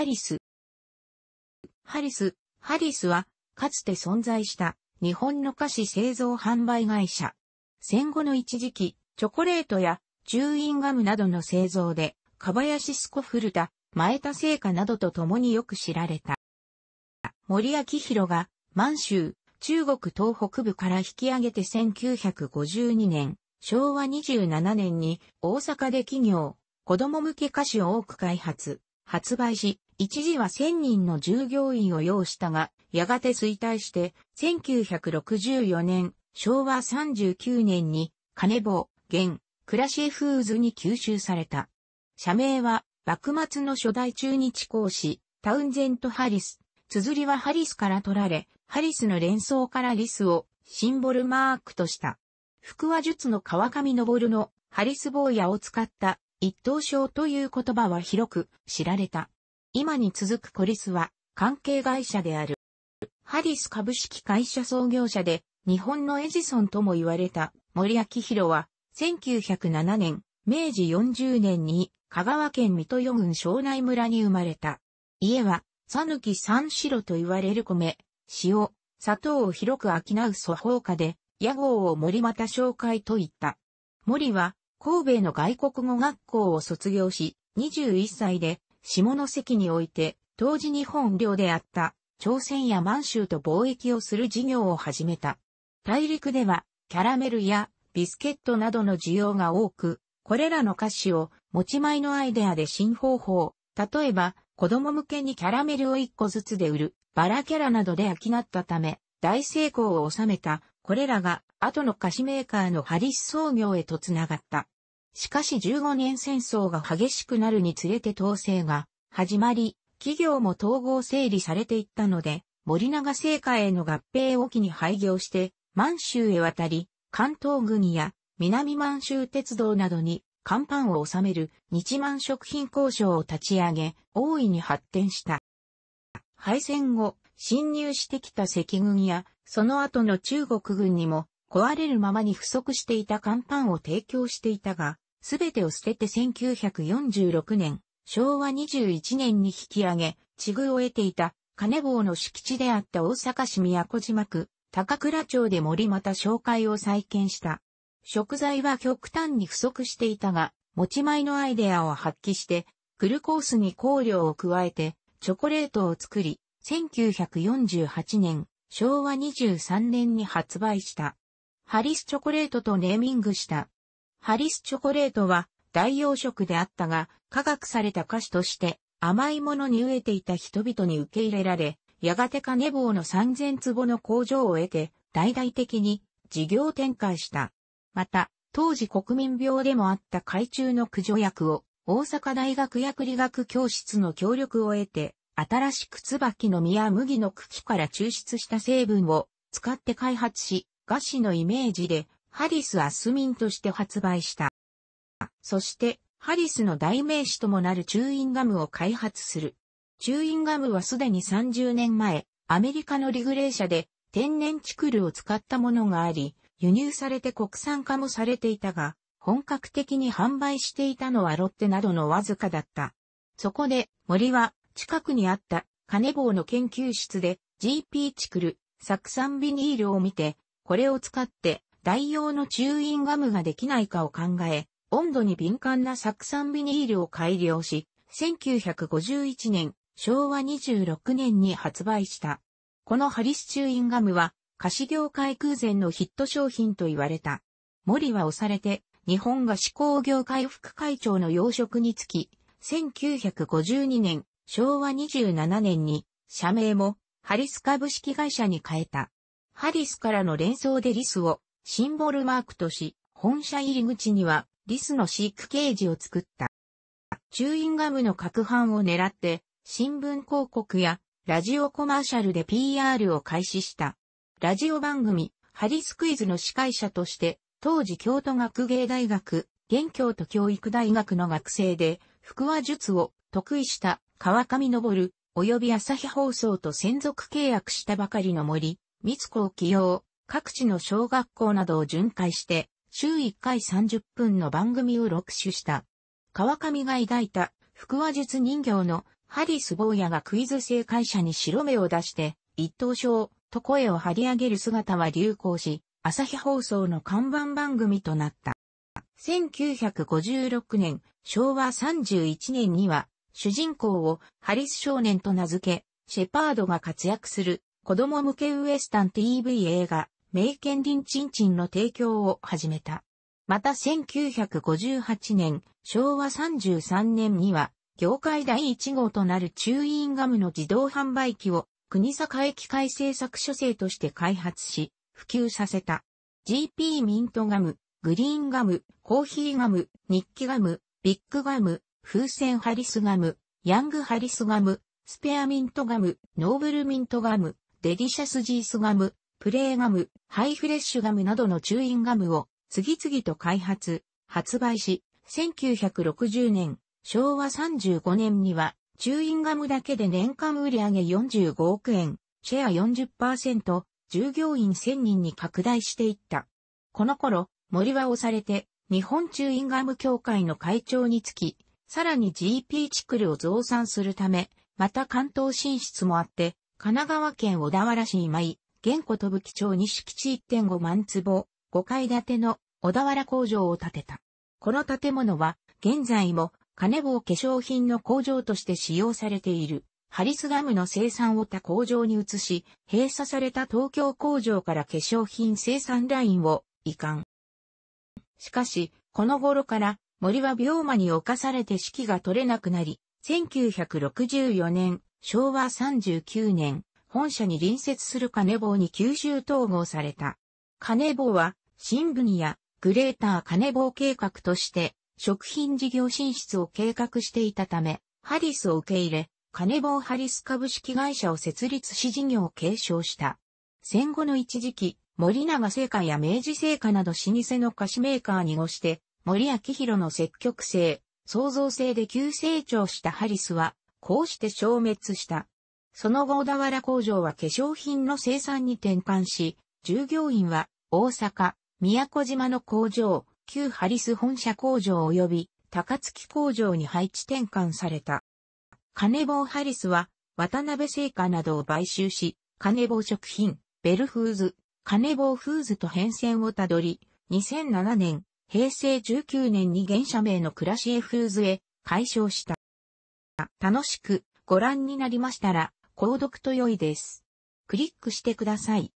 ハリス。ハリス、ハリスは、かつて存在した日本の菓子製造販売会社。戦後の一時期、チョコレートやチューインガムなどの製造で、カバヤシスコフルタ、前田製菓などと共によく知られた。森明宏が満州、中国東北部から引き上げて1952年、昭和27年に大阪で企業、子供向け菓子を多く開発、発売し、一時は1000人の従業員を要したが、やがて衰退して、1964年、昭和39年に、金棒、現、クラシエフーズに吸収された。社名は、幕末の初代中日講師、タウンゼント・ハリス。綴りはハリスから取られ、ハリスの連想からリスをシンボルマークとした。福和術の川上昇のハリス坊やを使った一等賞という言葉は広く知られた。今に続くコリスは関係会社である。ハリス株式会社創業者で日本のエジソンとも言われた森明宏は1907年、明治40年に香川県水戸与郡庄内村に生まれた。家は、さぬき三四郎と言われる米、塩、砂糖を広く商う祖法家で、屋号を森又紹介と言った。森は、神戸の外国語学校を卒業し、21歳で下関において、当時日本領であった朝鮮や満州と貿易をする事業を始めた。大陸では、キャラメルやビスケットなどの需要が多く、これらの菓子を持ち前のアイデアで新方法、例えば子供向けにキャラメルを一個ずつで売る、バラキャラなどで商ったため、大成功を収めた、これらが後の菓子メーカーのハリス創業へとつながった。しかし15年戦争が激しくなるにつれて統制が始まり、企業も統合整理されていったので、森永製菓への合併を機に廃業して、満州へ渡り、関東軍や南満州鉄道などに乾板を収める日満食品交渉を立ち上げ、大いに発展した。敗戦後、侵入してきた赤軍や、その後の中国軍にも、壊れるままに不足していた乾板を提供していたが、すべてを捨てて1946年、昭和21年に引き上げ、地具を得ていた金棒の敷地であった大阪市宮古島区、高倉町で森また紹介を再建した。食材は極端に不足していたが、持ち前のアイデアを発揮して、グルコースに香料を加えて、チョコレートを作り、1948年、昭和23年に発売した。ハリスチョコレートとネーミングした。ハリスチョコレートは代用食であったが、科学された菓子として甘いものに飢えていた人々に受け入れられ、やがてカネボウの3000坪の工場を得て、大々的に事業展開した。また、当時国民病でもあった海中の駆除薬を大阪大学薬理学教室の協力を得て、新しく椿の実や麦の茎から抽出した成分を使って開発し、菓子のイメージでハリス・アスミンとして発売した。そして、ハリスの代名詞ともなるチューインガムを開発する。チューインガムはすでに30年前、アメリカのリグレー社で天然チクルを使ったものがあり、輸入されて国産化もされていたが、本格的に販売していたのはロッテなどのわずかだった。そこで、森は近くにあった金棒の研究室で GP チクル、酢酸ビニールを見て、これを使って代用のチューインガムができないかを考え、温度に敏感な酢酸ビニールを改良し、1951年、昭和26年に発売した。このハリスチューインガムは、菓子業界空前のヒット商品と言われた。森は押されて、日本菓子工業会副会長の要職につき、1952年、昭和27年に、社名も、ハリス株式会社に変えた。ハリスからの連想でリスを、シンボルマークとし、本社入り口にはリスの飼育ケージを作った。チューインガムの攪拌を狙って、新聞広告やラジオコマーシャルで PR を開始した。ラジオ番組、ハリスクイズの司会者として、当時京都学芸大学、現京都教育大学の学生で、福話術を得意した川上昇、及び朝日放送と専属契約したばかりの森、三子を起用、各地の小学校などを巡回して、週1回30分の番組を録取した。川上が抱いた福話術人形のハリス坊やがクイズ正解者に白目を出して、一等賞と声を張り上げる姿は流行し、朝日放送の看板番組となった。1956年、昭和31年には、主人公をハリス少年と名付け、シェパードが活躍する子供向けウエスタン TV 映画、メイケンリンチンチンの提供を始めた。また1958年、昭和33年には、業界第1号となるチューインガムの自動販売機を国境機械製作所製として開発し、普及させた。GP ミントガム、グリーンガム、コーヒーガム、日記ガム、ビッグガム、風船ハリスガム、ヤングハリスガム、スペアミントガム、ノーブルミントガム、デリシャスジースガム、プレーガム、ハイフレッシュガムなどのチューインガムを次々と開発、発売し、1960年、昭和35年には、チューインガムだけで年間売上げ45億円、シェア40%、従業員1000人に拡大していった。この頃、森は押されて、日本チューインガム協会の会長につき、さらに GP チクルを増産するため、また関東進出もあって、神奈川県小田原市今井、現古飛木町に敷地1.5万坪、5階建ての小田原工場を建てた。この建物は、現在も、金棒化粧品の工場として使用されている、ハリスガムの生産を他工場に移し、閉鎖された東京工場から化粧品生産ラインを移管。しかし、この頃から森は病魔に侵されて指揮が取れなくなり、1964年、昭和39年、本社に隣接する金棒に吸収統合された。金棒は、新聞やグレーター金棒計画として、食品事業進出を計画していたため、ハリスを受け入れ、金棒ハリス株式会社を設立し事業を継承した。戦後の一時期、森永製菓や明治製菓など老舗の菓子メーカーにごして、森明宏の積極性、創造性で急成長したハリスは、こうして消滅した。その後小田原工場は化粧品の生産に転換し、従業員は大阪、宮古島の工場、旧ハリス本社工場及び高槻工場に配置転換された。金棒ハリスは渡辺製菓などを買収し、金棒食品、ベルフーズ、金棒フーズと変遷をたどり、2007年、平成19年に現社名のクラシエフーズへ解消した。楽しくご覧になりましたら、購読と良いです。クリックしてください。